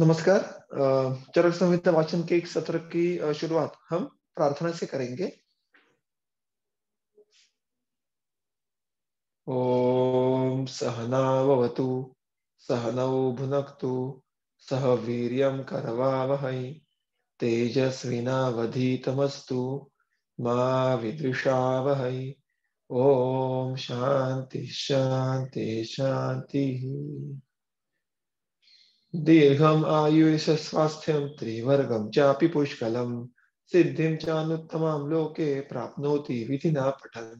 नमस्कार चरक संहिता वाचन के एक सत्र की शुरुआत हम प्रार्थना से करेंगे ओम सहनावतु सहनौ भुनक्तु सह वह करवावहै तेजस्विनावधीतमस्तु मा वह ओम शांति शांति शांति दीर्घम आयुष स्वास्थ्यम त्रिवर्गम चापि पुष्कलम सिद्धिम चानुत्तमाम लोके विधि न पठन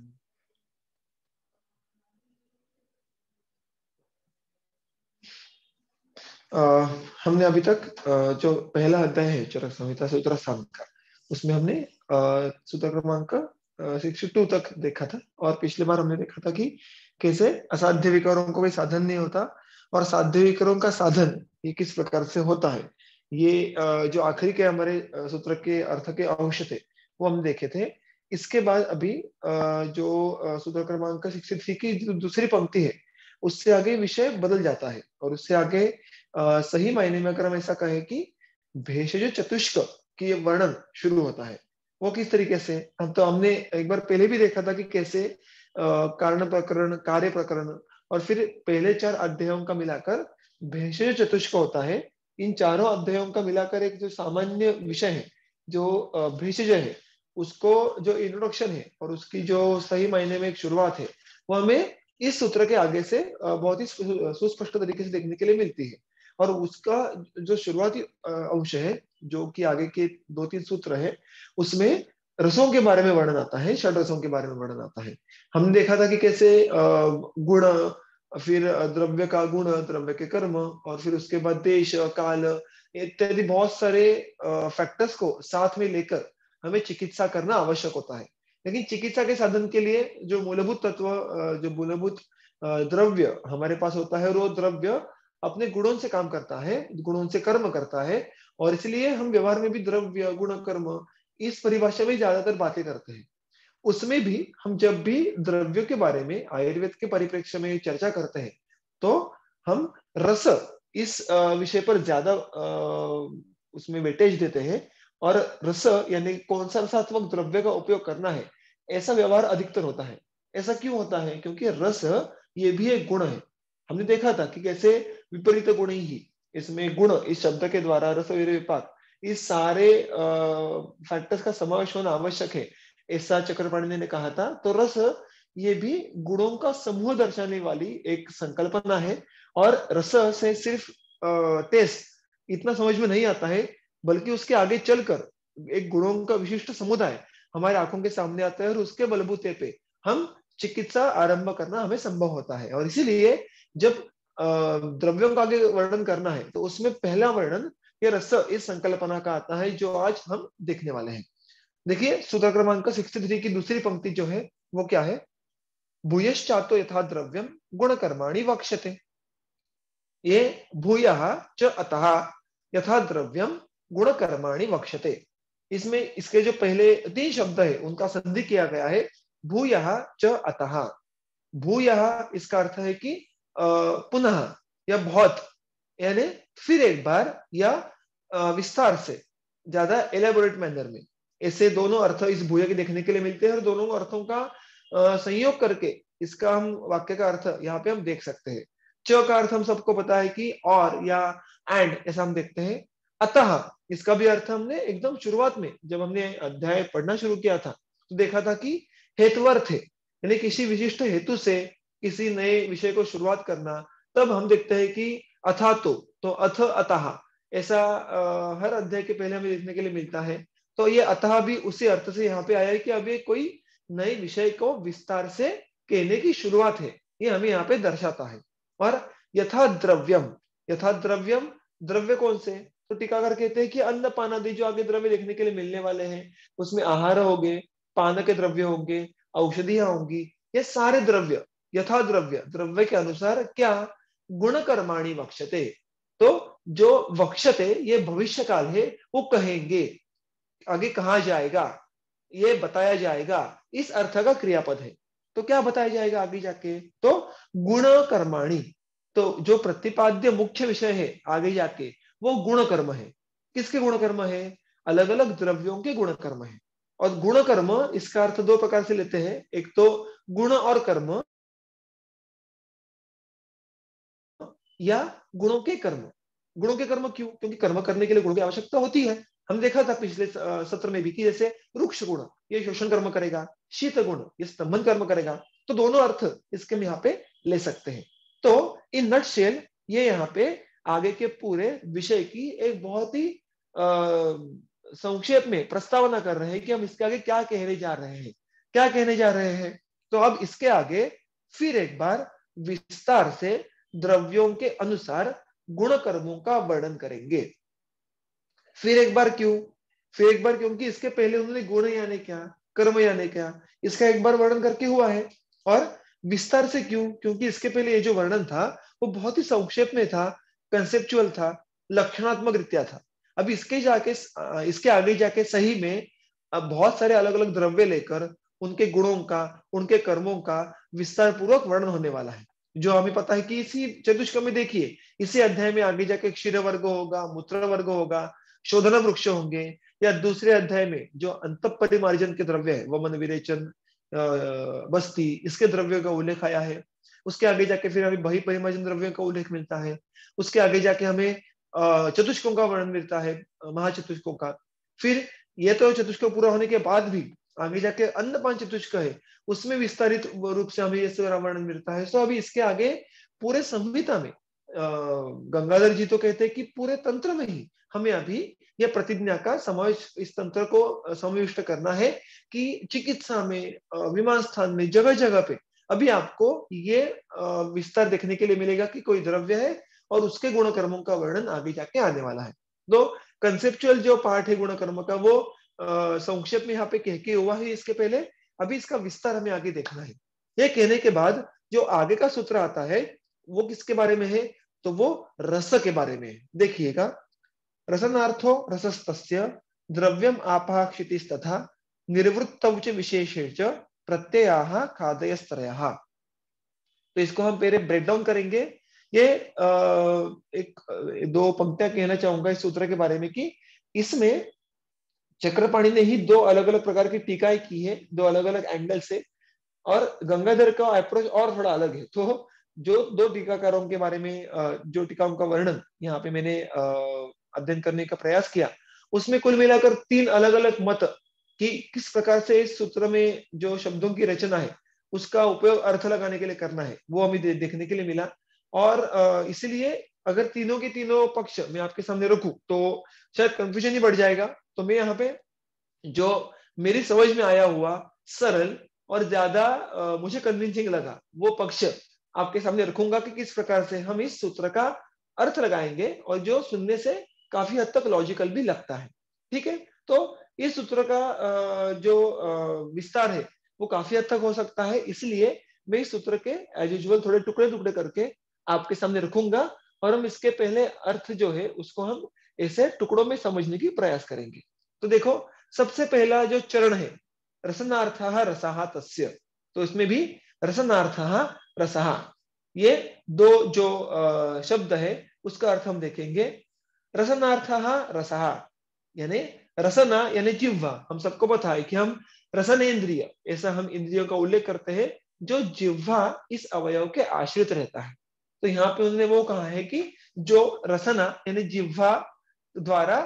Uh, हमने अभी तक uh, जो पहला अध्याय है चरक संहिता से उत्तराखंड का उसमें हमने सूत्र क्रमांक सिक्सटी टू तक देखा था और पिछले बार हमने देखा था कि कैसे असाध्य विकारों को भी साधन नहीं होता और साध्य विकारों का साधन ये किस प्रकार से होता है ये जो आखिरी के हमारे सूत्र के अर्थ के अंश थे वो हम देखे थे इसके बाद अभी जो सूत्र क्रमांक शिक्षित थी की दूसरी पंक्ति है उससे आगे विषय बदल जाता है और उससे आगे सही मायने में अगर हम ऐसा कहें कि भेषज चतुष्क की वर्णन शुरू होता है वो किस तरीके से हम तो हमने एक बार पहले भी देखा था कि कैसे कारण प्रकरण कार्य प्रकरण और फिर पहले चार अध्यायों का मिलाकर भेषज चतुष्क होता है इन चारों अध्यायों का मिलाकर एक जो सामान्य विषय है जो भेषज है उसको जो इंट्रोडक्शन है और उसकी जो सही मायने में एक शुरुआत है वो हमें इस सूत्र के आगे से बहुत ही सुस्पष्ट तरीके से देखने के लिए मिलती है और उसका जो शुरुआती अंश है जो कि आगे के दो तीन सूत्र है उसमें रसों के बारे में वर्णन आता है षड रसों के बारे में वर्णन आता है हमने देखा था कि कैसे गुण फिर द्रव्य का गुण द्रव्य के कर्म और फिर उसके बाद देश काल इत्यादि बहुत सारे फैक्टर्स को साथ में लेकर हमें चिकित्सा करना आवश्यक होता है लेकिन चिकित्सा के साधन के लिए जो मूलभूत तत्व जो मूलभूत द्रव्य हमारे पास होता है वो द्रव्य अपने गुणों से काम करता है गुणों से कर्म करता है और इसलिए हम व्यवहार में भी द्रव्य गुण कर्म इस परिभाषा में ज्यादातर बातें करते हैं उसमें भी हम जब भी द्रव्यों के बारे में आयुर्वेद के परिप्रेक्ष्य में चर्चा करते हैं तो हम रस इस विषय पर ज्यादा उसमें वेटेज देते हैं और रस यानी कौन सा रसात्मक द्रव्य का उपयोग करना है ऐसा व्यवहार अधिकतर होता है ऐसा क्यों होता है क्योंकि रस ये भी एक गुण है हमने देखा था कि कैसे विपरीत गुण ही इसमें गुण इस शब्द के द्वारा रस विपाक इस सारे फैक्टर्स का समावेश होना आवश्यक है ऐसा चक्रपाणी ने कहा था तो रस ये भी गुणों का समूह दर्शाने वाली एक संकल्पना है और रस से सिर्फ टेस्ट इतना समझ में नहीं आता है बल्कि उसके आगे चलकर एक गुणों का विशिष्ट समुदाय हमारे आंखों के सामने आता है और उसके बलबूते पे हम चिकित्सा आरंभ करना हमें संभव होता है और इसीलिए जब द्रव्यों का आगे वर्णन करना है तो उसमें पहला वर्णन ये रस इस संकल्पना का आता है जो आज हम देखने वाले हैं देखिए सूत्र क्रमांक सिक्सटी थ्री की दूसरी पंक्ति जो है वो क्या है भूयश्चा तो यथा द्रव्यम गुण कर्माणी वक्षते ये भूय च अतः यथा द्रव्यम गुण कर्माणी वक्षते इसमें इसके जो पहले तीन शब्द है उनका संधि किया गया है भूय च अतः भूय इसका अर्थ है कि पुनः या बहुत यानी फिर एक बार या विस्तार से ज्यादा एलेबोरेट मैनर में ऐसे दोनों अर्थ इस भूया के देखने के लिए मिलते हैं और दोनों अर्थों का संयोग करके इसका हम वाक्य का अर्थ यहाँ पे हम देख सकते हैं च का अर्थ हम सबको पता है कि और या एंड ऐसा हम देखते हैं अतः इसका भी अर्थ हमने एकदम शुरुआत में जब हमने अध्याय पढ़ना शुरू किया था तो देखा था कि हेतुअर्थ है यानी किसी विशिष्ट हेतु से किसी नए विषय को शुरुआत करना तब हम देखते हैं कि अथा तो, तो अथ अतः ऐसा हर अध्याय के पहले हमें देखने के लिए मिलता है तो ये अतः भी उसी अर्थ से यहाँ पे आया है कि अब ये कोई नए विषय को विस्तार से कहने की शुरुआत है ये हमें यहाँ पे दर्शाता है और यथा द्रव्यम यथा द्रव्यम द्रव्य कौन से तो टीकाकर कहते हैं कि अन्न पानादि जो आगे द्रव्य देखने के लिए मिलने वाले हैं उसमें आहार होंगे पान के द्रव्य होंगे औषधियां होंगी ये सारे द्रव्य यथा द्रव्य द्रव्य के अनुसार क्या गुण कर्माणी वक्षते तो जो वक्षते ये भविष्य काल है वो कहेंगे आगे कहा जाएगा ये बताया जाएगा इस अर्थ का क्रियापद है तो क्या बताया जाएगा आगे जाके तो गुण कर्माणी तो जो प्रतिपाद्य मुख्य विषय है आगे जाके वो गुण कर्म है किसके गुण कर्म है अलग अलग द्रव्यों के गुण कर्म है और गुण कर्म इसका अर्थ दो प्रकार से लेते हैं एक तो गुण और कर्म या गुणों के कर्म गुणों के कर्म क्यों क्योंकि कर्म करने के लिए गुणों की आवश्यकता होती है हम देखा था पिछले सत्र में भी कि जैसे वृक्ष गुण ये शोषण कर्म करेगा शीत गुण ये स्तंभन कर्म करेगा तो दोनों अर्थ इसके हम यहाँ पे ले सकते हैं तो इन नट शेल ये यहाँ पे आगे के पूरे विषय की एक बहुत ही संक्षेप में प्रस्तावना कर रहे हैं कि हम इसके आगे क्या कहने जा रहे हैं क्या कहने जा रहे हैं तो अब इसके आगे फिर एक बार विस्तार से द्रव्यों के अनुसार गुण कर्मों का वर्णन करेंगे फिर एक बार क्यों फिर एक बार क्योंकि इसके पहले उन्होंने गुण याने क्या कर्म यानी क्या इसका एक बार वर्णन करके हुआ है और विस्तार से क्यों क्योंकि इसके पहले ये जो वर्णन था वो बहुत ही संक्षेप में था कंसेप्चुअल था लक्षणात्मक रीत्या था अब इसके जाके इसके आगे जाके सही में अब बहुत सारे अलग अलग द्रव्य लेकर उनके गुणों का उनके कर्मों का विस्तार पूर्वक वर्णन होने वाला है जो हमें पता है कि इसी चतुष्क में देखिए इसी अध्याय में आगे जाके क्षीर वर्ग होगा मूत्र वर्ग होगा शोधन वृक्ष होंगे या दूसरे अध्याय में जो अंत परिमार्जन के द्रव्य है वमन विरेचन बस्ती इसके द्रव्यों का उल्लेख आया है उसके आगे जाके फिर हमें बही परिमार्जन द्रव्यों का उल्लेख मिलता है उसके आगे जाके हमें चतुष्कों का वर्णन मिलता है महाचतुष्कों का फिर ये तो चतुष्क पूरा होने के बाद भी आगे जाके अन्य पांच चतुष्क है उसमें विस्तारित रूप से हमें ये वर्णन मिलता है सो तो अभी इसके आगे पूरे संहिता में गंगाधर जी तो कहते हैं कि पूरे तंत्र में ही हमें अभी यह प्रतिज्ञा का समावेश इस तंत्र को समाविष्ट करना है कि चिकित्सा में विमान स्थान में जगह जगह पे अभी आपको ये विस्तार देखने के लिए मिलेगा कि कोई द्रव्य है और उसके गुणकर्मों का वर्णन आगे जाके आने वाला है तो कंसेप्चुअल जो पार्ट है गुणकर्म का वो संक्षेप में यहाँ पे कह के हुआ है इसके पहले अभी इसका विस्तार हमें आगे देखना है ये कहने के बाद जो आगे का सूत्र आता है वो किसके बारे में है तो वो रस के बारे में देखिएगा रसनार्थो रसस्तस्य द्रव्यम आपः क्षितिस्तथा निर्वृत्तौ च विशेषे च प्रत्ययाः खादयस्तरयः तो इसको हम पहले ब्रेक डाउन करेंगे ये एक दो पंक्तियां कहना चाहूंगा इस सूत्र के बारे में कि इसमें चक्रपाणी ने ही दो अलग अलग प्रकार की टीकाएं की है दो अलग अलग एंगल से और गंगाधर का अप्रोच और थोड़ा अलग है तो जो दो टीकाकारों के बारे में जो टीकाओं का वर्णन यहाँ पे मैंने अध्ययन करने का प्रयास किया उसमें कुल मिलाकर तीन अलग अलग मत कि किस प्रकार से इस सूत्र में जो शब्दों की रचना है उसका उपयोग अर्थ लगाने के लिए करना है वो हमें देखने के लिए मिला और इसीलिए अगर तीनों के तीनों पक्ष मैं आपके सामने रखू तो शायद कंफ्यूजन ही बढ़ जाएगा तो मैं यहाँ पे जो मेरी समझ में आया हुआ सरल और ज्यादा मुझे कन्विंसिंग लगा वो पक्ष आपके सामने रखूंगा कि किस प्रकार से हम इस सूत्र का अर्थ लगाएंगे और जो सुनने से काफी हद तक लॉजिकल भी लगता है ठीक है तो इस सूत्र का जो विस्तार है वो काफी हद तक हो सकता है इसलिए मैं इस सूत्र के एज यूजल थोड़े टुकड़े टुकड़े करके आपके सामने रखूंगा और हम इसके पहले अर्थ जो है उसको हम ऐसे टुकड़ों में समझने की प्रयास करेंगे तो देखो सबसे पहला जो चरण है रसनार्थ रसाह तस्य तो इसमें भी रसनार्थ रसहा ये दो जो शब्द है उसका अर्थ हम देखेंगे रसनार्थ रसहा यानी रसना यानी जिह्वा हम सबको पता है कि हम रसन इंद्रिय ऐसा हम इंद्रियों का उल्लेख करते हैं जो जिह्वा इस अवयव के आश्रित रहता है तो यहाँ पे उन्होंने वो कहा है कि जो रसना यानी जिह्वा द्वारा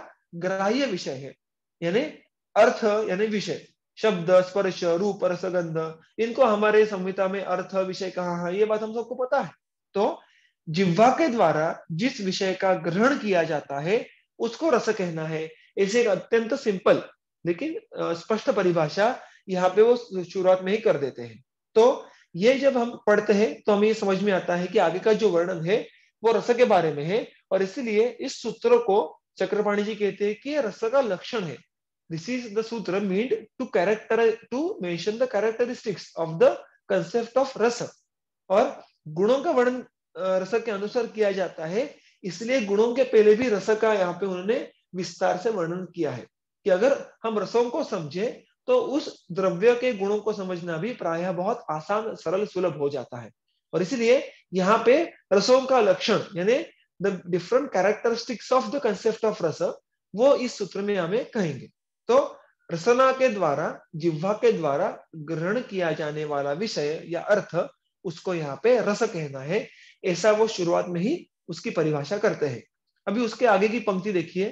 ग्राह्य विषय है यानी अर्थ यानी विषय शब्द स्पर्श रूप रसगंध इनको हमारे संहिता में अर्थ विषय कहा है ये बात हम सबको पता है तो जिह्वा के द्वारा जिस विषय का ग्रहण किया जाता है उसको रस कहना है ऐसे अत्यंत सिंपल लेकिन स्पष्ट परिभाषा यहाँ पे वो शुरुआत में ही कर देते हैं तो ये जब हम पढ़ते हैं तो हमें ये समझ में आता है कि आगे का जो वर्णन है वो रस के बारे में है और इसलिए इस सूत्र को चक्रपाणी जी कहते हैं कि ये रस का लक्षण है This is the sutra meant to character to mention the characteristics of the concept of rasa और गुणों का वर्णन रस के अनुसार किया जाता है इसलिए गुणों के पहले भी रस का यहाँ पे उन्होंने विस्तार से वर्णन किया है कि अगर हम रसों को समझे तो उस द्रव्य के गुणों को समझना भी प्रायः बहुत आसान सरल सुलभ हो जाता है और इसलिए यहाँ पे रसों का लक्षण यानी the different characteristics of the concept of रस वो इस सूत्र में हमें कहेंगे तो रसना के द्वारा जिह्वा के द्वारा ग्रहण किया जाने वाला विषय या अर्थ उसको यहाँ पे रस कहना है ऐसा वो शुरुआत में ही उसकी परिभाषा करते हैं अभी उसके आगे की पंक्ति देखिए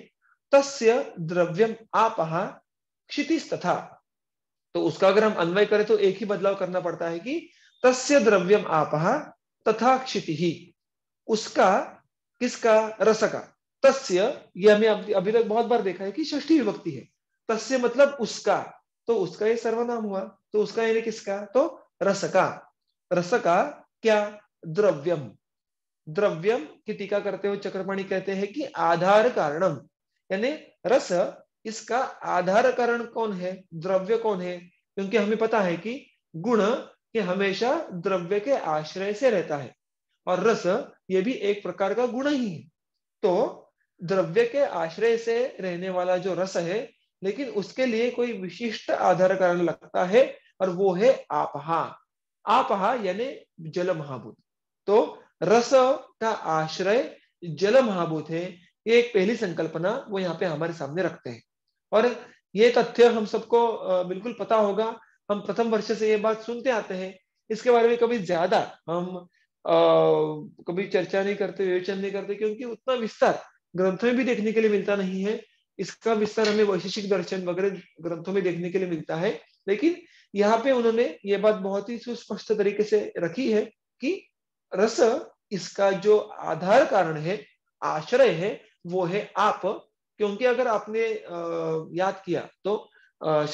तस्य द्रव्यम आपहा क्षितिज तथा तो उसका अगर हम अन्वय करें तो एक ही बदलाव करना पड़ता है कि तस्य द्रव्यम आपहा तथा क्षिति ही उसका किसका रस का तस्य ये हमें अभी तक बहुत बार देखा है कि षष्ठी विभक्ति है तस्य मतलब उसका तो उसका ये सर्वनाम हुआ तो उसका यानी किसका तो रस का रस का क्या द्रव्यम द्रव्यम की टीका करते हुए चक्रपाणी कहते हैं कि आधार कारणम यानी रस इसका आधार कारण कौन है द्रव्य कौन है क्योंकि हमें पता है कि गुण ये हमेशा द्रव्य के आश्रय से रहता है और रस ये भी एक प्रकार का गुण ही है तो द्रव्य के आश्रय से रहने वाला जो रस है लेकिन उसके लिए कोई विशिष्ट आधार कारण लगता है और वो है आपहा आपहा यानी जल महाभूत तो रस का आश्रय जल महाभूत है ये एक पहली संकल्पना वो यहाँ पे हमारे सामने रखते हैं और ये तथ्य हम सबको बिल्कुल पता होगा हम प्रथम वर्ष से ये बात सुनते आते हैं इसके बारे में कभी ज्यादा हम आ, कभी चर्चा नहीं करते विवेचन नहीं करते क्योंकि उतना विस्तार ग्रंथ में भी देखने के लिए मिलता नहीं है इसका विस्तार हमें वैशिष्टिक दर्शन वगैरह ग्रंथों में देखने के लिए मिलता है लेकिन यहाँ पे उन्होंने ये बात बहुत ही सुस्पष्ट तरीके से रखी है कि रस इसका जो आधार कारण है आश्रय है वो है आप क्योंकि अगर आपने याद किया तो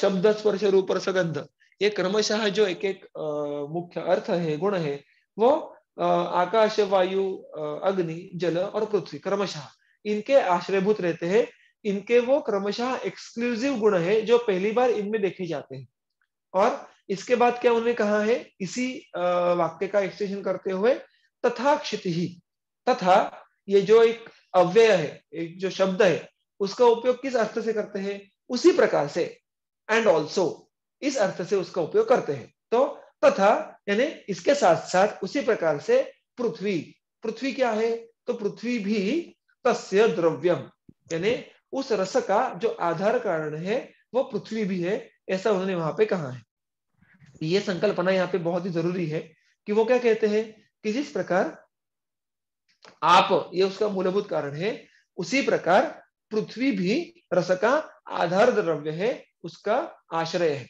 शब्द स्पर्श रूप और सगंध ये क्रमशः जो एक एक मुख्य अर्थ है गुण है वो आकाश वायु अग्नि जल और पृथ्वी क्रमशः इनके आश्रयभूत रहते हैं इनके वो क्रमशः एक्सक्लूसिव गुण है जो पहली बार इनमें देखे जाते हैं और इसके बाद क्या उन्होंने कहा है इसी वाक्य का एक्सटेंशन करते हुए तथा ही तथा ये जो एक अव्यय है एक जो शब्द है उसका उपयोग किस अर्थ से करते हैं उसी प्रकार से एंड ऑल्सो इस अर्थ से उसका उपयोग करते हैं तो तथा यानी इसके साथ साथ उसी प्रकार से पृथ्वी पृथ्वी क्या है तो पृथ्वी भी तस्य द्रव्यम यानी उस रस का जो आधार कारण है वो पृथ्वी भी है ऐसा उन्होंने वहां पे कहा है ये संकल्पना यहाँ पे बहुत ही जरूरी है कि वो क्या कहते हैं कि जिस प्रकार आप ये उसका मूलभूत कारण है उसी प्रकार पृथ्वी भी रस का आधार द्रव्य है उसका आश्रय है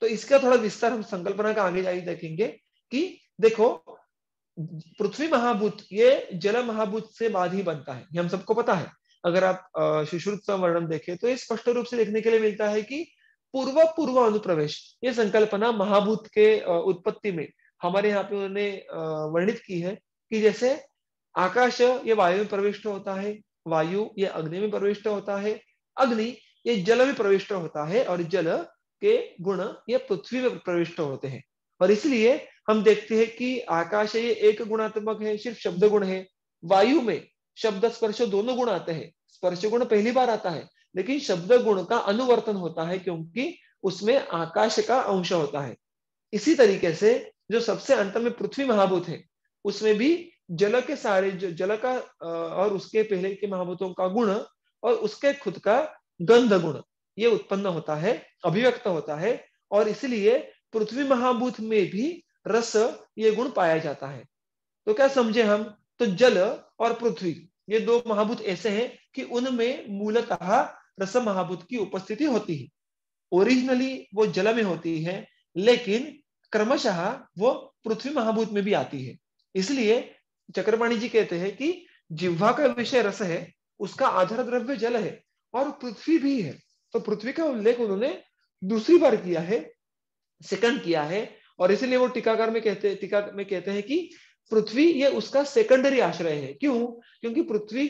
तो इसका थोड़ा विस्तार हम संकल्पना का आगे जाके देखेंगे कि देखो पृथ्वी महाभूत ये जल महाभूत से बाद ही बनता है ये हम सबको पता है अगर आप शिशुर्थ का वर्णन देखें तो ये स्पष्ट रूप से देखने के लिए मिलता है कि पूर्व पूर्व अनुप्रवेश ये संकल्पना महाभूत के उत्पत्ति में हमारे यहाँ पे उन्होंने वर्णित की है कि जैसे आकाश ये वायु में प्रविष्ट होता है वायु ये अग्नि में प्रविष्ट होता है अग्नि ये जल में प्रविष्ट होता है और जल के गुण ये पृथ्वी में प्रविष्ट होते हैं और इसलिए हम देखते हैं कि आकाश ये एक गुणात्मक है सिर्फ शब्द गुण है वायु में शब्द स्पर्श दोनों गुण आते हैं स्पर्श गुण पहली बार आता है लेकिन शब्द गुण का अनुवर्तन होता है क्योंकि उसमें आकाश का अंश होता है इसी तरीके से जो सबसे अंत में पृथ्वी महाभूत है उसमें भी जल के सारे जो जल का और उसके पहले के महाभूतों का गुण और उसके खुद का गंध गुण ये उत्पन्न होता है अभिव्यक्त होता है और इसलिए पृथ्वी महाभूत में भी रस ये गुण पाया जाता है तो क्या समझे हम तो जल और पृथ्वी ये दो महाभूत ऐसे हैं कि उनमें मूलतः रस महाभूत की उपस्थिति होती है ओरिजिनली वो जल में होती है लेकिन क्रमशः वो पृथ्वी महाभूत में भी आती है इसलिए चक्रवाणी जी कहते हैं कि जिह्वा का विषय रस है उसका आधार द्रव्य जल है और पृथ्वी भी है तो पृथ्वी का उल्लेख उन्होंने दूसरी बार किया है सेकंड किया है और इसलिए वो टीकाकार में कहते टीका में कहते हैं कि पृथ्वी ये उसका सेकेंडरी आश्रय है क्यों क्योंकि पृथ्वी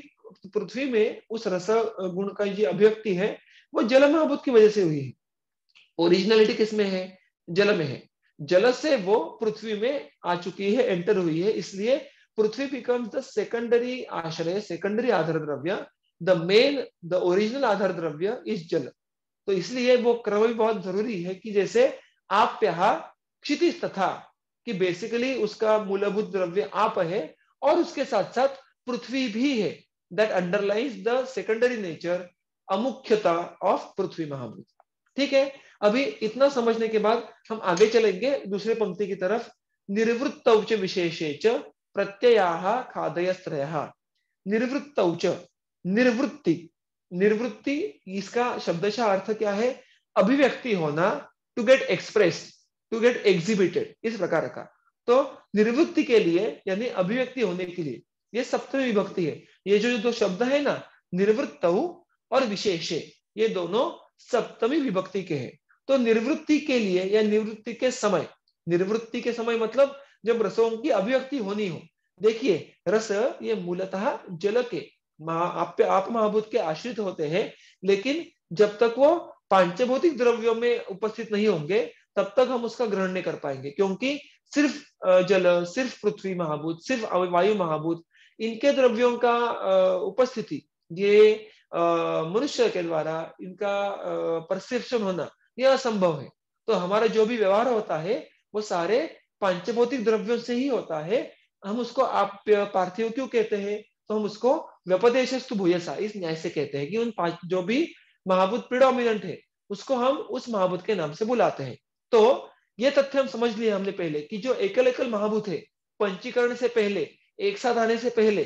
पृथ्वी में उस रस गुण का ये अभिव्यक्ति है वो जल में की वजह से हुई है ओरिजिनलिटी किसमें है जल में है जल से वो पृथ्वी में आ चुकी है एंटर हुई है इसलिए पृथ्वी बिकम्स द सेकेंडरी आश्रय सेकेंडरी आधार द्रव्य द मेन द ओरिजिनल आधार द्रव्य इज जल तो इसलिए वो क्रम भी बहुत जरूरी है कि जैसे आप प्या क्षितिज तथा कि बेसिकली उसका मूलभूत द्रव्य आप है और उसके साथ साथ पृथ्वी भी है that underlies the secondary nature अमुख्यता ऑफ पृथ्वी महाभूत ठीक है अभी इतना समझने के बाद हम आगे चलेंगे दूसरे पंक्ति की तरफ निर्वृत्त विशेषे च प्रत्यया खादयस्त्रय निर्वृत्तौच निर्वृत्ति निर्वृत्ति इसका शब्दशा अर्थ क्या है अभिव्यक्ति होना to get express to get exhibited इस प्रकार का तो निर्वृत्ति के लिए यानी अभिव्यक्ति होने के लिए ये सप्तमी विभक्ति है ये जो दो शब्द है ना निर्वृत्त और विशेष ये दोनों सप्तमी विभक्ति के हैं तो निर्वृत्ति के लिए या निवृत्ति के समय निर्वृत्ति के समय मतलब जब रसों की अभिव्यक्ति होनी हो देखिए रस ये मूलतः जल के आप आप महाभूत के आश्रित होते हैं लेकिन जब तक वो पांचभौतिक द्रव्यों में उपस्थित नहीं होंगे तब तक हम उसका ग्रहण नहीं कर पाएंगे क्योंकि सिर्फ जल सिर्फ पृथ्वी महाभूत सिर्फ वायु महाभूत इनके द्रव्यों का उपस्थिति ये मनुष्य के द्वारा इनका परसेप्शन होना यह असंभव है तो हमारा जो भी व्यवहार होता है वो सारे पंचभौतिक द्रव्यों से ही होता है हम उसको आप पार्थिव क्यों कहते हैं तो हम उसको व्यपदेशस्तु भूयसा इस न्याय से कहते हैं कि उन जो भी महाभूत प्रिडोमिनेंट है उसको हम उस महाभूत के नाम से बुलाते हैं तो ये तथ्य हम समझ लिए हमने पहले कि जो एकल एकल महाभूत है पंचीकरण से पहले एक साथ आने से पहले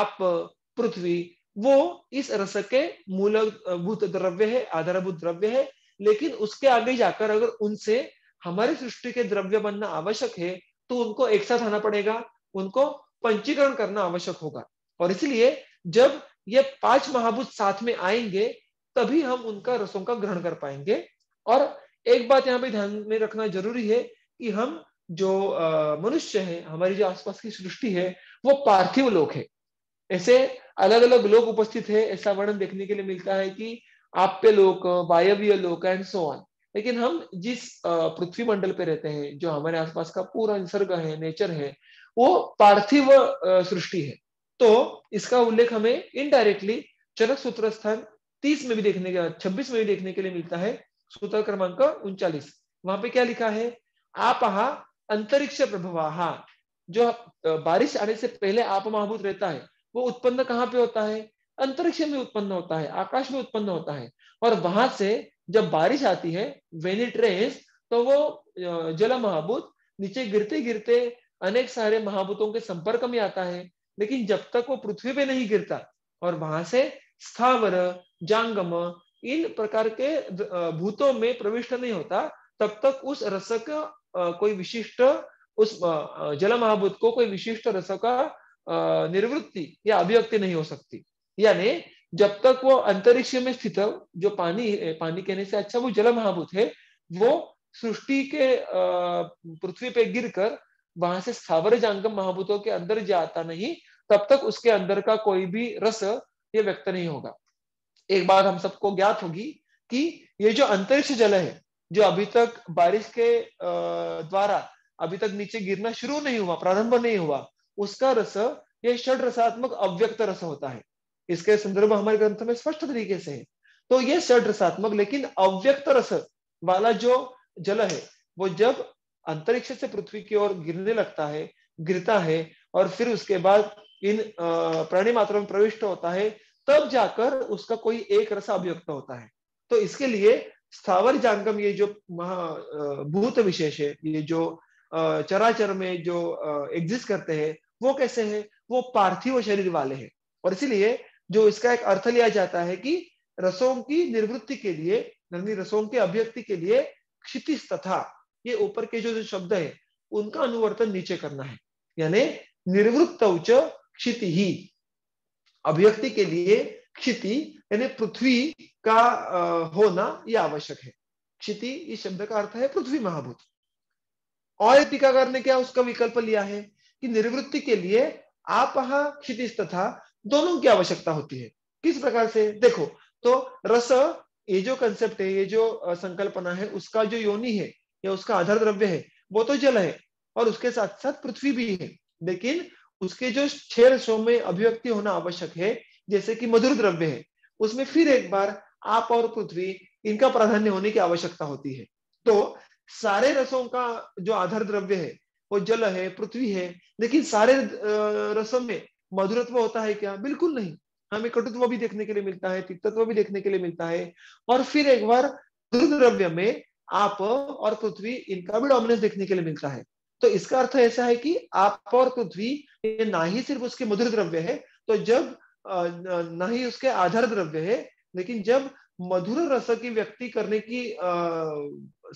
आप पृथ्वी वो इस रस के मूलभूत द्रव्य है आधारभूत द्रव्य है लेकिन उसके आगे जाकर अगर उनसे हमारी सृष्टि के द्रव्य बनना आवश्यक है तो उनको एक साथ आना पड़ेगा उनको पंचीकरण करना आवश्यक होगा और इसलिए जब ये पांच महाभूत साथ में आएंगे तभी हम उनका रसों का ग्रहण कर पाएंगे और एक बात यहाँ पे ध्यान में रखना जरूरी है कि हम जो मनुष्य है हमारी जो आसपास की सृष्टि है वो पार्थिव लोक है ऐसे अलग अलग लोग उपस्थित है ऐसा वर्णन देखने के लिए मिलता है कि आप्य लोक वायव्य लोक एंड सो ऑन लेकिन हम जिस पृथ्वी मंडल पे रहते हैं जो हमारे आसपास का पूरा निसर्ग है नेचर है वो पार्थिव सृष्टि है तो इसका उल्लेख हमें इनडायरेक्टली चरक सूत्र स्थान तीस में भी देखने के छब्बीस में भी देखने के लिए मिलता है सूत्र क्रमांक उनचालीस वहां पे क्या लिखा है आपहा अंतरिक्ष प्रभवाहा जो बारिश आने से पहले आप महाभूत रहता है वो उत्पन्न कहाँ पे होता है अंतरिक्ष में उत्पन्न होता है आकाश में उत्पन्न होता है और वहां से जब बारिश आती है वेन इट रेन्स तो वो जल महाभूत नीचे गिरते गिरते अनेक सारे महाभूतों के संपर्क में आता है लेकिन जब तक वो पृथ्वी पे नहीं गिरता और वहां से स्थावर जांगम इन प्रकार के भूतों में प्रविष्ट नहीं होता तब तक उस रस का कोई विशिष्ट उस जल महाभूत को कोई विशिष्ट रस का निर्वृत्ति या अभिव्यक्ति नहीं हो सकती यानी जब तक वो अंतरिक्ष में स्थित जो पानी पानी कहने से अच्छा वो जल महाभूत है वो सृष्टि के पृथ्वी पे गिरकर वहां से स्थावर जांगम महाभूतों के अंदर जाता नहीं तब तक उसके अंदर का कोई भी रस ये व्यक्त नहीं होगा एक बात हम सबको ज्ञात होगी कि ये जो अंतरिक्ष जल है जो अभी तक बारिश के द्वारा अभी तक नीचे गिरना शुरू नहीं हुआ प्रारंभ नहीं हुआ उसका रस ये षड रसात्मक अव्यक्त रस होता है इसके संदर्भ हमारे ग्रंथ में स्पष्ट तरीके से है तो ये षड रसात्मक लेकिन अव्यक्त रस वाला जो जल है वो जब अंतरिक्ष से पृथ्वी की ओर गिरने लगता है गिरता है और फिर उसके बाद इन प्राणी मात्रा में प्रविष्ट होता है तब जाकर उसका कोई एक रसा अभिव्यक्त होता है तो इसके लिए स्थावर जांगम ये जो भूत विशेष है ये जो चराचर में जो एग्जिस्ट करते हैं वो कैसे हैं वो पार्थिव शरीर वाले हैं और इसीलिए जो इसका एक अर्थ लिया जाता है कि रसों की निर्वृत्ति के लिए यानी रसों के अभिव्यक्ति के लिए क्षितिज तथा ये ऊपर के जो शब्द है उनका अनुवर्तन नीचे करना है यानी निर्वृत्त क्षिति ही अभिव्यक्ति के लिए क्षिति यानी पृथ्वी का होना यह आवश्यक है क्षिति इस शब्द का अर्थ है पृथ्वी महाभूत और टीकाकार ने क्या उसका विकल्प लिया है कि निर्वृत्ति के लिए आप क्षिति तथा दोनों की आवश्यकता होती है किस प्रकार से देखो तो रस ये जो कंसेप्ट है ये जो संकल्पना है उसका जो योनि है या उसका आधार द्रव्य है वो तो जल है और उसके साथ साथ पृथ्वी भी है लेकिन उसके जो छह रसों में अभिव्यक्ति होना आवश्यक है जैसे कि मधुर द्रव्य है उसमें फिर एक बार आप और पृथ्वी इनका प्राधान्य होने की आवश्यकता होती है तो सारे रसों का जो आधार द्रव्य है वो जल है पृथ्वी है लेकिन सारे रसों में मधुरत्व होता है क्या बिल्कुल नहीं हमें कटुत्व भी देखने के लिए मिलता है तिक्तत्व भी देखने के लिए मिलता है और फिर एक बार द्रव्य में आप और पृथ्वी इनका भी डोमिनेंस देखने के लिए मिलता है तो इसका अर्थ ऐसा है कि आप और पृथ्वी ये ना ही सिर्फ उसके मधुर द्रव्य है तो जब ना ही उसके आधार द्रव्य है लेकिन जब मधुर रस की व्यक्ति करने की आ,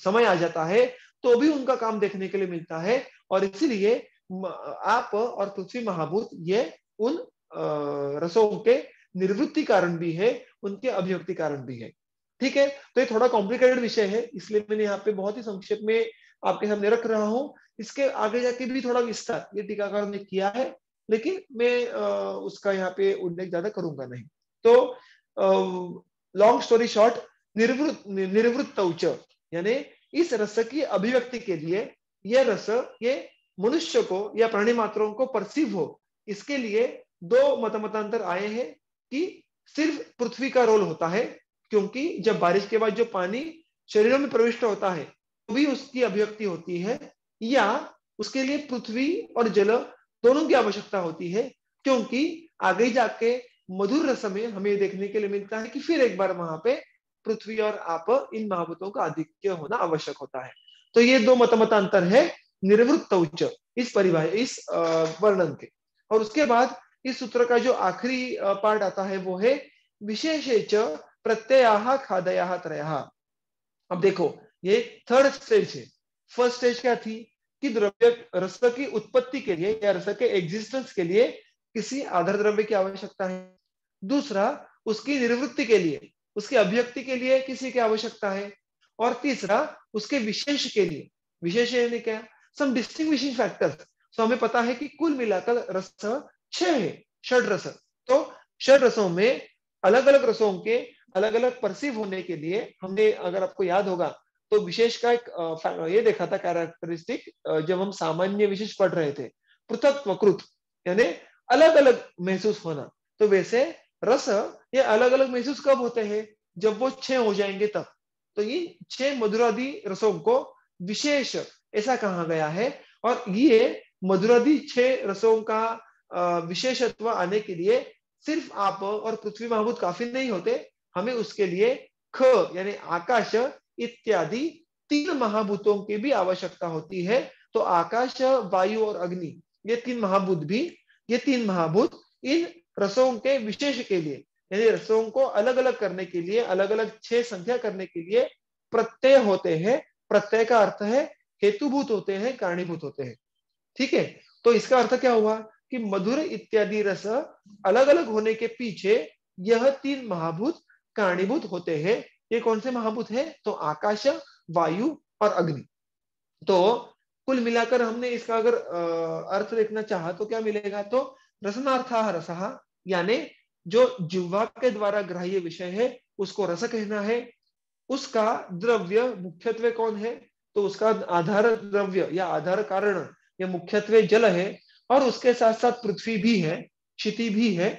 समय आ जाता है तो भी उनका काम देखने के लिए मिलता है और इसीलिए आप और पृथ्वी महाभूत ये उन रसों के निवृत्ति कारण भी है उनके अभिव्यक्ति कारण भी है ठीक है तो ये थोड़ा कॉम्प्लिकेटेड विषय है इसलिए मैंने यहाँ पे बहुत ही संक्षेप में आपके सामने रख रहा हूं इसके आगे जाके भी थोड़ा विस्तार ये टीकाकरण ने किया है लेकिन मैं उसका यहाँ पे उल्लेख ज्यादा करूंगा नहीं तो लॉन्ग स्टोरी शॉर्ट निर्वृत निर्वृत्त यानी इस रस की अभिव्यक्ति के लिए यह रस ये मनुष्य को या प्राणी मात्रों को परसीव हो इसके लिए दो मत मतांतर आए हैं कि सिर्फ पृथ्वी का रोल होता है क्योंकि जब बारिश के बाद जो पानी शरीरों में प्रविष्ट होता है भी उसकी अभिव्यक्ति होती है या उसके लिए पृथ्वी और जल दोनों की आवश्यकता होती है क्योंकि आगे जाके मधुर रस में हमें देखने के लिए मिलता है कि फिर एक बार वहां पे पृथ्वी और आप इन महाभूतों का आधिक्य होना आवश्यक होता है तो ये दो मत मतांतर है निर्वृत्त उच्च इस परिभाषा इस वर्णन के और उसके बाद इस सूत्र का जो आखिरी पार्ट आता है वो है विशेष प्रत्यया खादया त्रया अब देखो ये थर्ड स्टेज है फर्स्ट स्टेज क्या थी कि द्रव्य रस की उत्पत्ति के लिए या रस के एग्जिस्टेंस के लिए किसी आधार द्रव्य की आवश्यकता है दूसरा उसकी निर्वृत्ति के लिए उसकी अभिव्यक्ति के लिए किसी की आवश्यकता है और तीसरा उसके विशेष के लिए विशेष यानी क्या सम डिस्टिंग फैक्टर्स तो हमें पता है कि कुल मिलाकर रस छह है षड रस तो षड रसों में अलग अलग रसों के अलग अलग परसीव होने के लिए हमने अगर आपको याद होगा तो विशेष का एक ये देखा था कैरेक्टरिस्टिक जब हम सामान्य विशेष पढ़ रहे थे पृथक यानी अलग अलग महसूस होना तो वैसे रस ये अलग अलग महसूस कब होते हैं जब वो छह हो जाएंगे तब तो ये छह मधुरादि रसों को विशेष ऐसा कहा गया है और ये मधुरादि छह रसों का विशेषत्व आने के लिए सिर्फ आप और पृथ्वी महाभूत काफी नहीं होते हमें उसके लिए ख यानी आकाश इत्यादि तीन महाभूतों की भी आवश्यकता होती है तो आकाश वायु और अग्नि ये तीन महाभूत भी ये तीन महाभूत इन रसों के विशेष के लिए यानी रसों को अलग अलग करने के लिए अलग अलग छह संख्या करने के लिए प्रत्यय होते हैं प्रत्यय का अर्थ है हेतुभूत होते हैं कारणीभूत होते हैं ठीक है तो इसका अर्थ क्या हुआ कि मधुर इत्यादि रस अलग अलग होने के पीछे यह तीन महाभूत कारणीभूत होते हैं ये कौन से महाभूत है तो आकाश वायु और अग्नि तो कुल मिलाकर हमने इसका अगर अर्थ देखना चाहा तो क्या मिलेगा तो रसनार्था रसहा यानी जो जिह्वा के द्वारा ग्राह्य विषय है उसको रस कहना है उसका द्रव्य मुख्यत्व कौन है तो उसका आधार द्रव्य या आधार कारण या मुख्यत्व जल है और उसके साथ साथ पृथ्वी भी है क्षिति भी है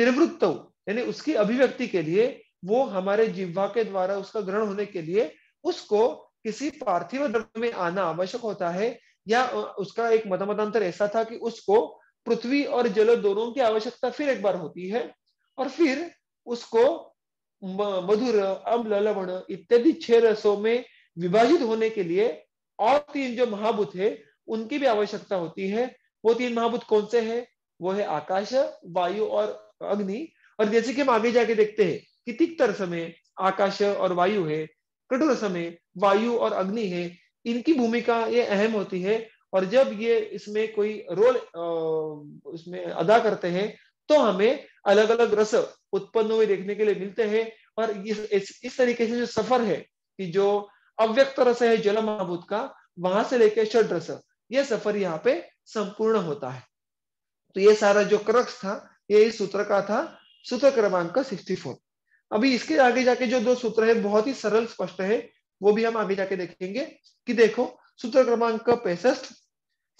निर्वृत्त यानी उसकी अभिव्यक्ति के लिए वो हमारे जिह्वा के द्वारा उसका ग्रहण होने के लिए उसको किसी पार्थिव द्रव्य में आना आवश्यक होता है या उसका एक मतामतांतर ऐसा था कि उसको पृथ्वी और जल दोनों की आवश्यकता फिर एक बार होती है और फिर उसको मधुर अम्ल लवण इत्यादि छह रसों में विभाजित होने के लिए और तीन जो महाभूत है उनकी भी आवश्यकता होती है वो तीन महाभूत कौन से हैं वो है आकाश वायु और अग्नि और जैसे कि हम आगे जाके देखते हैं कि तिक्तर रस में आकाश और वायु है कटु रस में वायु और अग्नि है इनकी भूमिका ये अहम होती है और जब ये इसमें कोई रोल इसमें अदा करते हैं तो हमें अलग अलग रस उत्पन्न हुए देखने के लिए मिलते हैं और इस इस, तरीके से जो सफर है कि जो अव्यक्त रस है जल महाभूत का वहां से लेकर षड रस ये सफर यहाँ पे संपूर्ण होता है तो ये सारा जो क्रक्स था ये इस सूत्र का था सूत्र क्रमांक सिक्सटी फोर अभी इसके आगे जाके जो दो सूत्र है बहुत ही सरल स्पष्ट है वो भी हम आगे जाके देखेंगे कि देखो सूत्र क्रमांक पैसठ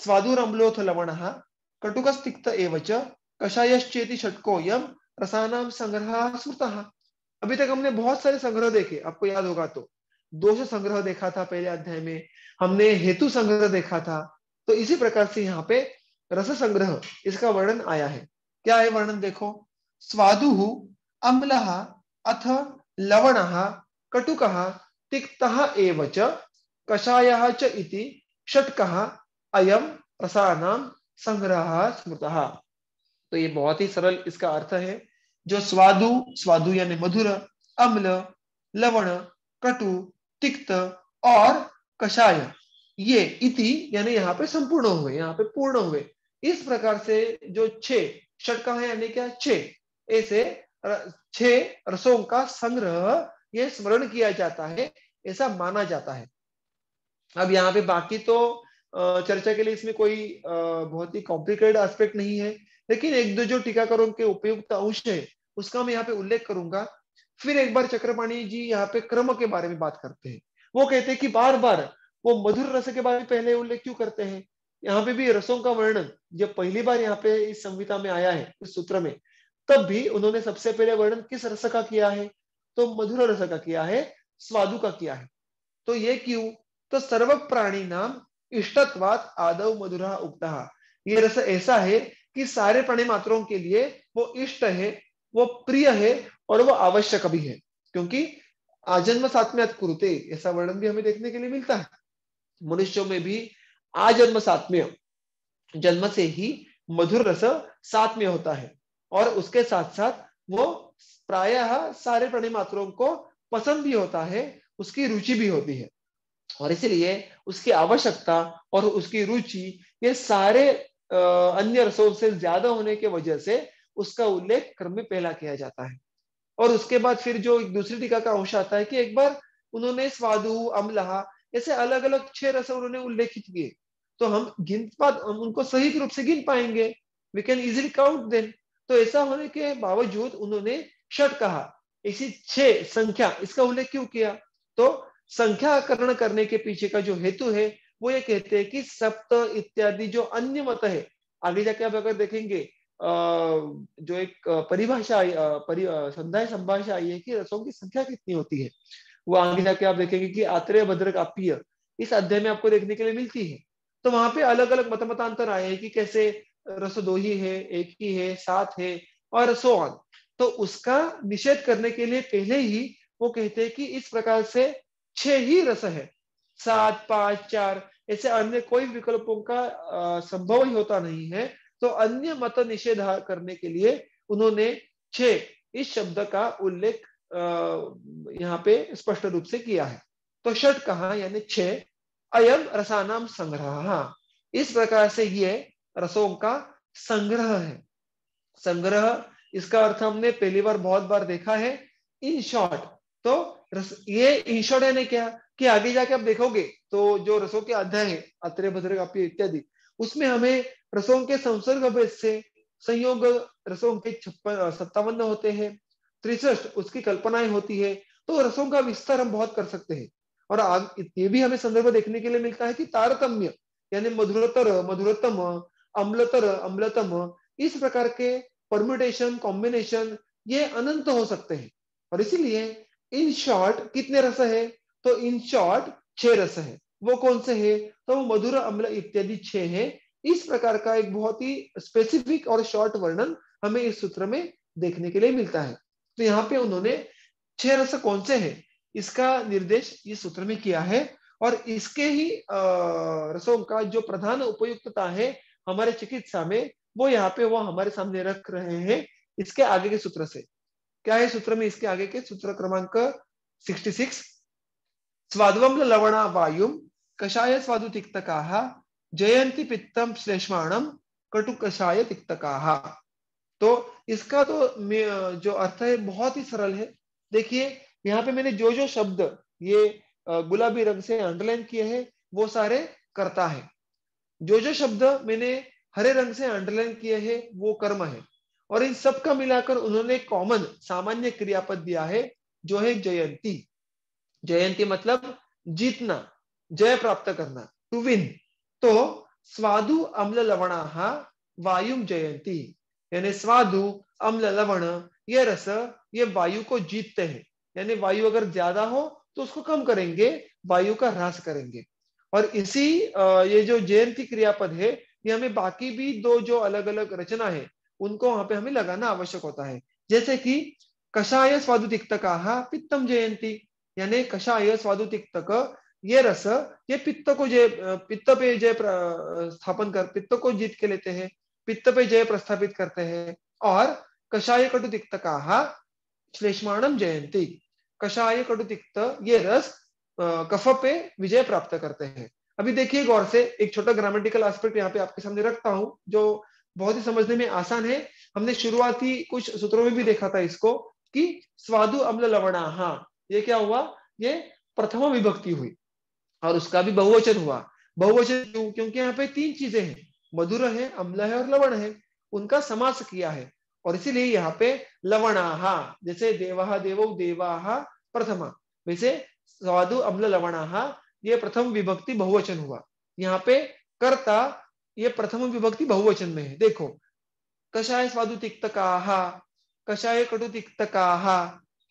स्वादुर अम्लोथ लवण कटुकस्तिक्त एवच कषायश्चेति यम रसानाम संग्रह स्मृत अभी तक हमने बहुत सारे संग्रह देखे आपको याद होगा तो दोष संग्रह देखा था पहले अध्याय में हमने हेतु संग्रह देखा था तो इसी प्रकार से यहाँ पे रस संग्रह इसका वर्णन आया है क्या है वर्णन देखो स्वादु अम्ल अथ लवण कटुक तिक्त कषाय षटक अयम रसा संग्रह स्मृत तो ये बहुत ही सरल इसका अर्थ है जो स्वादु स्वादु यानी मधुर अम्ल लवण कटु तिक्त और कषाय ये इति यानी यहाँ पे संपूर्ण हुए यहाँ पे पूर्ण हुए इस प्रकार से जो छे षटका है यानी क्या छे ऐसे छह रसों का संग्रह ये स्मरण किया जाता है ऐसा माना जाता है अब यहाँ पे बाकी तो चर्चा के लिए इसमें कोई बहुत ही कॉम्प्लिकेटेड एस्पेक्ट नहीं है लेकिन एक दो जो टीकाकरण के उपयुक्त अंश है उसका मैं यहाँ पे उल्लेख करूंगा फिर एक बार चक्रपाणी जी यहाँ पे क्रम के बारे में बात करते हैं वो कहते हैं कि बार बार वो मधुर रस के बारे में पहले उल्लेख क्यों करते हैं यहाँ पे भी रसों का वर्णन जब पहली बार यहाँ पे इस संहिता में आया है इस सूत्र में तब भी उन्होंने सबसे पहले वर्णन किस रस का किया है तो मधुर रस का किया है स्वादु का किया है तो ये क्यों तो सर्व प्राणी नाम इष्टत्वात आदव मधुरा उगता ये रस ऐसा है कि सारे प्राणी मात्रों के लिए वो इष्ट है वो प्रिय है और वो आवश्यक भी है क्योंकि आजन्म सात्म्यात कुरुते ऐसा वर्णन भी हमें देखने के लिए मिलता है मनुष्यों में भी आजन्म सात्म्य जन्म से ही मधुर रस सात्म्य होता है और उसके साथ साथ वो प्रायः सारे प्राणी मात्रों को पसंद भी होता है उसकी रुचि भी होती है और इसलिए उसकी आवश्यकता और उसकी रुचि ये सारे अन्य रसों से ज्यादा होने के वजह से उसका उल्लेख क्रम में पहला किया जाता है और उसके बाद फिर जो दूसरी टीका का अंश आता है कि एक बार उन्होंने स्वादु अमलहा ऐसे अलग अलग छह रस उन्होंने उल्लेखित किए तो हम गिन उनको सही रूप से गिन पाएंगे we can easily count then तो ऐसा होने के बावजूद उन्होंने षट कहा इसी छह संख्या इसका उल्लेख क्यों किया तो संख्याकरण करने के पीछे का जो हेतु है वो ये कहते हैं कि सप्त इत्यादि जो अन्य मत है आगे जाके आप अगर देखेंगे जो एक परिभाषा आई परि संध्या संभाषा आई है कि रसों की संख्या कितनी होती है वो आगे जाके आप देखेंगे कि आत्रेय भद्रक अपीय इस अध्याय में आपको देखने के लिए मिलती है तो वहां पे अलग अलग मत मतांतर आए हैं कि कैसे रस दो ही है एक ही है सात है और सो ऑन तो उसका निषेध करने के लिए पहले ही वो कहते हैं कि इस प्रकार से छह ही रस है सात पांच चार ऐसे अन्य कोई विकल्पों का संभव ही होता नहीं है तो अन्य मत निषेध करने के लिए उन्होंने छे इस शब्द का उल्लेख यहाँ पे स्पष्ट रूप से किया है तो षट कहा यानी छे अयम रसानाम संग्रह इस प्रकार से ये रसों का संग्रह है संग्रह इसका अर्थ हमने पहली बार बहुत बार देखा है इन शॉर्ट तो रस ये इन शॉर्ट यानी क्या कि आगे जाके आप देखोगे तो जो रसों के अध्याय है अत्र भद्र काप्य इत्यादि उसमें हमें रसों के संसर्ग भेद से संयोग रसों के छप्पन सत्तावन होते हैं त्रिसठ उसकी कल्पनाएं होती है तो रसों का विस्तार हम बहुत कर सकते हैं और आग, ये भी हमें संदर्भ देखने के लिए मिलता है कि तारतम्य यानी मधुरतर मधुरतम अम्लतर अम्लतम इस प्रकार के परम्यूटेशन कॉम्बिनेशन ये अनंत हो सकते हैं और इसीलिए इन शॉर्ट कितने रस है तो इन शॉर्ट छह रस है वो कौन से है तो वो मधुर अम्ल इत्यादि छह है इस प्रकार का एक बहुत ही स्पेसिफिक और शॉर्ट वर्णन हमें इस सूत्र में देखने के लिए मिलता है तो यहाँ पे उन्होंने छह रस कौन से हैं इसका निर्देश इस सूत्र में किया है और इसके ही रसों का जो प्रधान उपयुक्तता है हमारे चिकित्सा में वो यहाँ पे वो हमारे सामने रख रहे हैं इसके आगे के सूत्र से क्या है सूत्र में इसके आगे के सूत्र क्रमांक 66 स्वादवम लवणा वायु कषाय स्वादु तिक्तकाः जयंती पित्तम श्लेष्माणम कटु कषाय तिक्तकाः तो इसका तो जो अर्थ है बहुत ही सरल है देखिए यहाँ पे मैंने जो जो शब्द ये गुलाबी रंग से अंडरलाइन किए हैं वो सारे करता है जो जो शब्द मैंने हरे रंग से अंडरलाइन किए हैं वो कर्म है और इन सब का मिलाकर उन्होंने कॉमन सामान्य क्रियापद दिया है जो है जयंती जयंती मतलब जीतना जय प्राप्त करना टू विन तो स्वादु अम्ल लवण वायु जयंती यानी स्वादु अम्ल लवण ये रस ये वायु को जीतते हैं यानी वायु अगर ज्यादा हो तो उसको कम करेंगे वायु का ह्रास करेंगे और इसी ये जो जयंती क्रियापद है ये हमें बाकी भी दो जो अलग अलग रचना है उनको वहां पे हमें लगाना आवश्यक होता है जैसे कि कषाय स्वादु स्वादुतिक्तका पित्तम जयंती यानी कषाय स्वादु तिक्तक ये रस ये पित्त को जय पित्त पे जय स्थापन कर पित्त को जीत के लेते हैं पित्त पे जय प्रस्थापित करते हैं और कषाय कटु तिक्त का श्लेष्माणम जयंती कषाय कटुतिक्त ये रस कफ पे विजय प्राप्त करते हैं अभी देखिए गौर से एक छोटा ग्रामेटिकल एस्पेक्ट यहाँ पे आपके सामने रखता हूँ जो बहुत ही समझने में आसान है हमने शुरुआती कुछ सूत्रों में भी देखा था इसको कि स्वादु अम्ल लवणा हाँ ये क्या हुआ ये प्रथम विभक्ति हुई और उसका भी बहुवचन हुआ बहुवचन क्यों क्योंकि यहाँ पे तीन चीजें हैं मधुर है अम्ल है और लवण है उनका समास किया है और इसीलिए यहाँ पे लवणाहा जैसे देवाहा देवो देवाहा प्रथमा वैसे स्वादु अम्ल लवणाहा ये प्रथम विभक्ति बहुवचन हुआ यहाँ पे कर्ता ये प्रथम विभक्ति बहुवचन में है देखो कषाय स्वादु तिक्त काहा कषाय कटु तिक्त काहा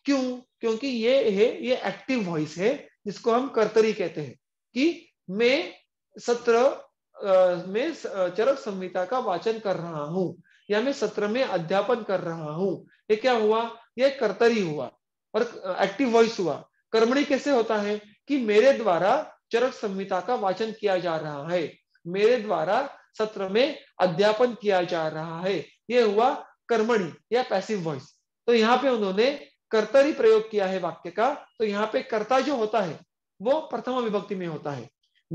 क्यों क्योंकि ये है ये एक्टिव वॉइस है जिसको हम कर्तरी कहते हैं कि मैं सत्र में चरक संहिता का वाचन कर रहा हूँ या मैं सत्र में अध्यापन कर रहा हूँ ये क्या हुआ ये कर्तरी हुआ और एक्टिव वॉइस हुआ कर्मणी कैसे होता है कि मेरे द्वारा चरक संहिता का वाचन किया जा रहा है मेरे द्वारा सत्र में अध्यापन किया जा रहा है यह हुआ कर्मणी या पैसिव वॉइस तो यहाँ पे उन्होंने कर्तरी प्रयोग किया है वाक्य का तो यहाँ पे कर्ता जो होता है वो प्रथम विभक्ति में होता है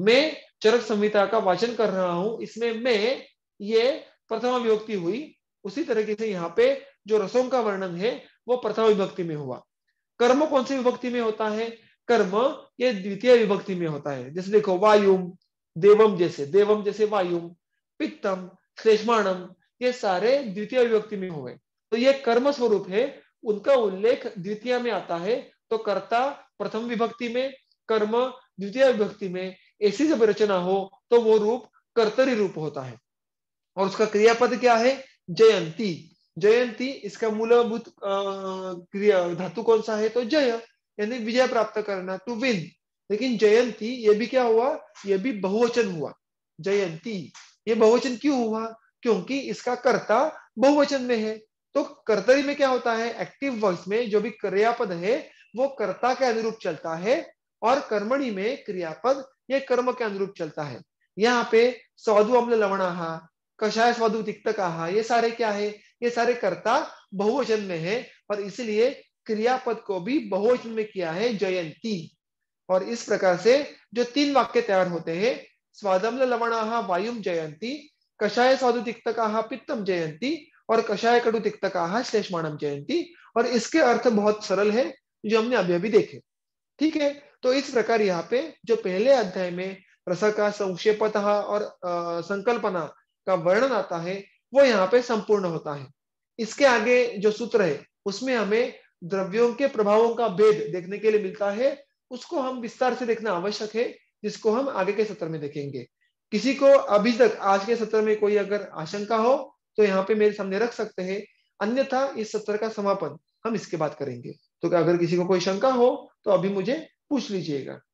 मैं चरक संहिता का वाचन कर रहा हूं इसमें मैं ये प्रथम विभक्ति हुई उसी तरीके से यहाँ पे जो रसों का वर्णन है वो प्रथम विभक्ति में हुआ कर्म कौन सी विभक्ति में होता है कर्म ये द्वितीय विभक्ति में होता है जैसे देखो वायुम देवम जैसे देवम जैसे वायुम पित्तम श्लेष्माणम ये सारे द्वितीय विभक्ति में हुए तो ये कर्म स्वरूप है उनका उल्लेख द्वितीय में आता है तो कर्ता प्रथम विभक्ति में कर्म द्वितीय विभक्ति में ऐसी जब रचना हो तो वो रूप कर्तरी रूप होता है और उसका क्रियापद क्या है जयंती जयंती इसका मूलभूत क्रिया धातु कौन सा है तो जय यानी विजय प्राप्त करना टू विन लेकिन जयंती ये भी क्या हुआ ये भी बहुवचन हुआ जयंती ये बहुवचन क्यों हुआ क्योंकि इसका कर्ता बहुवचन में है तो कर्तरी में क्या होता है एक्टिव वॉइस में जो भी क्रियापद है वो कर्ता के अनुरूप चलता है और कर्मणी में क्रियापद ये कर्म के अनुरूप चलता है यहाँ पे स्वादु अम्ल लवणाहा कषाय स्वादु तिक्त कहा ये सारे क्या है ये सारे कर्ता बहुवचन में है और इसलिए क्रियापद को भी बहुवचन में किया है जयंती और इस प्रकार से जो तीन वाक्य तैयार होते हैं स्वादम्ल लवणाह वायुम जयंती कषाय साधु तिक्तकाह पित्तम जयंती और कषाय तिक्त तिक्तकाह श्लेषमाणम जयंती और इसके अर्थ बहुत सरल है जो हमने अभी अभी देखे ठीक है तो इस प्रकार यहाँ पे जो पहले अध्याय में रस का संक्षेपतः और संकल्पना का वर्णन आता है वो यहाँ पे संपूर्ण होता है इसके आगे जो सूत्र है उसमें हमें द्रव्यों के प्रभावों का भेद देखने के लिए मिलता है उसको हम विस्तार से देखना आवश्यक है जिसको हम आगे के सत्र में देखेंगे किसी को अभी तक आज के सत्र में कोई अगर आशंका हो तो यहाँ पे मेरे सामने रख सकते हैं अन्यथा इस सत्र का समापन हम इसके बाद करेंगे तो अगर किसी को कोई शंका हो तो अभी मुझे पूछ लीजिएगा